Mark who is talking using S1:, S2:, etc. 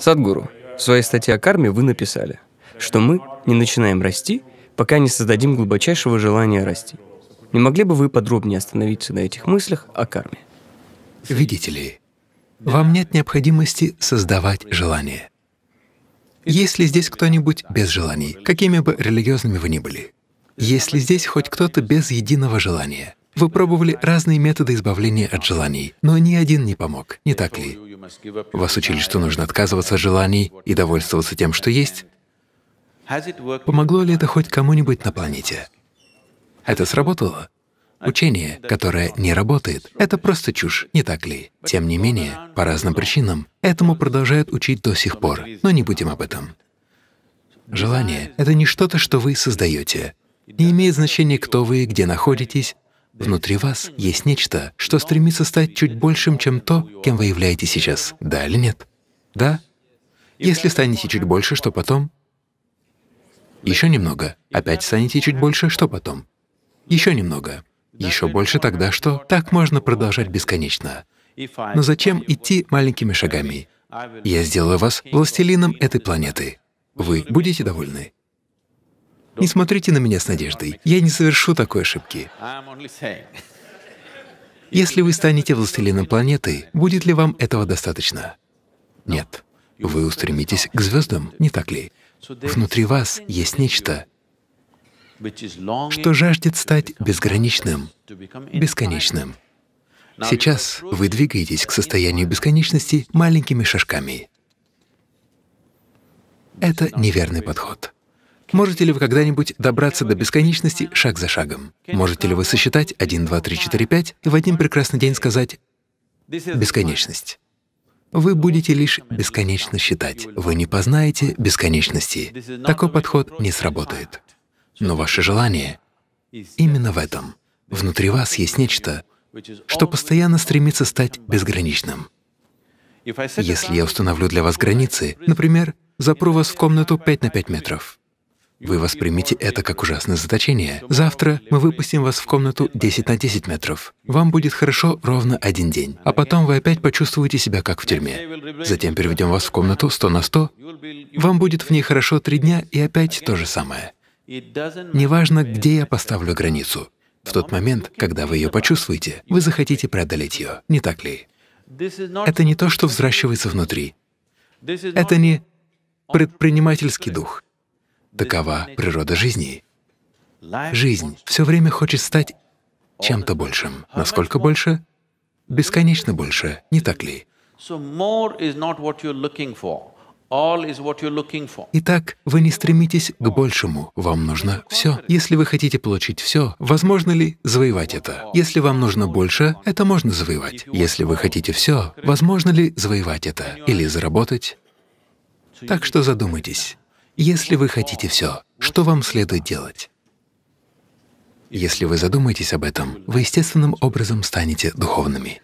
S1: Садгуру, в своей статье о карме вы написали, что мы не начинаем расти, пока не создадим глубочайшего желания расти. Не могли бы вы подробнее остановиться на этих мыслях о карме? Видите ли, вам нет необходимости создавать желание. Если здесь кто-нибудь без желаний, какими бы религиозными вы ни были, если здесь хоть кто-то без единого желания, вы пробовали разные методы избавления от желаний, но ни один не помог, не так ли? Вас учили, что нужно отказываться от желаний и довольствоваться тем, что есть? Помогло ли это хоть кому-нибудь на планете? Это сработало? Учение, которое не работает, — это просто чушь, не так ли? Тем не менее, по разным причинам, этому продолжают учить до сих пор, но не будем об этом. Желание — это не что-то, что вы создаете. Не имеет значения, кто вы, где находитесь, Внутри вас есть нечто, что стремится стать чуть большим, чем то, кем вы являетесь сейчас. Да или нет? Да? Если станете чуть больше, что потом? Еще немного. Опять станете чуть больше, что потом? Еще немного. Еще больше тогда что? Так можно продолжать бесконечно. Но зачем идти маленькими шагами? Я сделаю вас властелином этой планеты. Вы будете довольны? Не смотрите на меня с надеждой. Я не совершу такой ошибки. Если вы станете властелином планеты, будет ли вам этого достаточно? Нет. Вы устремитесь к звездам, не так ли? Внутри вас есть нечто, что жаждет стать безграничным, бесконечным. Сейчас вы двигаетесь к состоянию бесконечности маленькими шажками. Это неверный подход. Можете ли вы когда-нибудь добраться до бесконечности шаг за шагом? Можете ли вы сосчитать 1, 2, 3, 4, 5 и в один прекрасный день сказать «бесконечность»? Вы будете лишь бесконечно считать, вы не познаете бесконечности. Такой подход не сработает. Но ваше желание именно в этом. Внутри вас есть нечто, что постоянно стремится стать безграничным. Если я установлю для вас границы, например, запру вас в комнату 5 на 5 метров, вы воспримите это как ужасное заточение. Завтра мы выпустим вас в комнату 10 на 10 метров. Вам будет хорошо ровно один день, а потом вы опять почувствуете себя как в тюрьме. Затем переведем вас в комнату 100 на 100. Вам будет в ней хорошо три дня, и опять то же самое.
S2: Неважно,
S1: где я поставлю границу. В тот момент, когда вы ее почувствуете, вы захотите преодолеть ее, не так ли? Это не то, что взращивается внутри. Это не предпринимательский дух. Такова природа жизни. Жизнь все время хочет стать чем-то большим. Насколько больше? Бесконечно больше, не так ли? Итак, вы не стремитесь к большему, вам нужно все. Если вы хотите получить все, возможно ли завоевать это? Если вам нужно больше, это можно завоевать. Если вы хотите все, возможно ли завоевать это или заработать? Так что задумайтесь, если вы хотите все, что вам следует делать? Если вы задумаетесь об этом, вы естественным образом станете духовными.